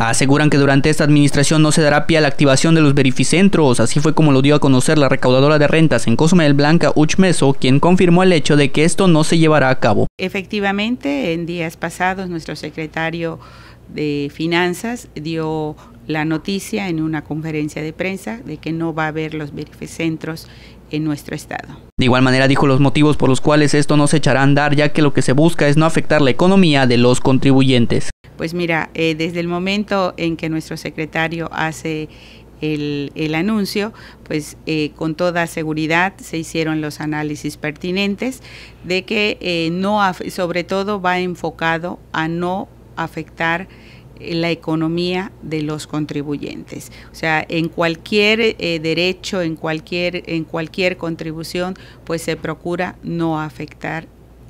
Aseguran que durante esta administración no se dará pie a la activación de los verificentros, así fue como lo dio a conocer la recaudadora de rentas en Cozumel Blanca Uchmeso, quien confirmó el hecho de que esto no se llevará a cabo. Efectivamente, en días pasados nuestro secretario de Finanzas dio la noticia en una conferencia de prensa de que no va a haber los verificentros en nuestro estado. De igual manera dijo los motivos por los cuales esto no se echará a andar, ya que lo que se busca es no afectar la economía de los contribuyentes. Pues mira, eh, desde el momento en que nuestro secretario hace el, anuncio, pues eh, con toda seguridad se hicieron los análisis pertinentes de que eh, no, sobre todo va enfocado a no afectar la economía de los contribuyentes. O sea, en cualquier derecho, en cualquier, en cualquier contribución, pues se procura no afectar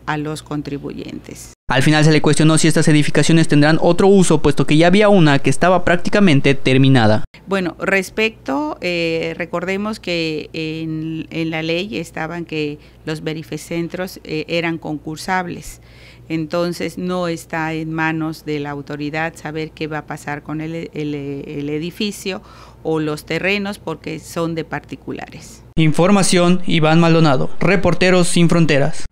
a los contribuyentes. Al final se le cuestionó si estas edificaciones tendrán otro uso, puesto que ya había una que estaba prácticamente terminada. Bueno, respecto, eh, recordemos que en, la ley estaban que los verificentros eh, eran concursables. Entonces no está en manos de la autoridad saber qué va a pasar con el edificio o los terrenos porque son de particulares. Información Iván Maldonado, Reporteros sin Fronteras.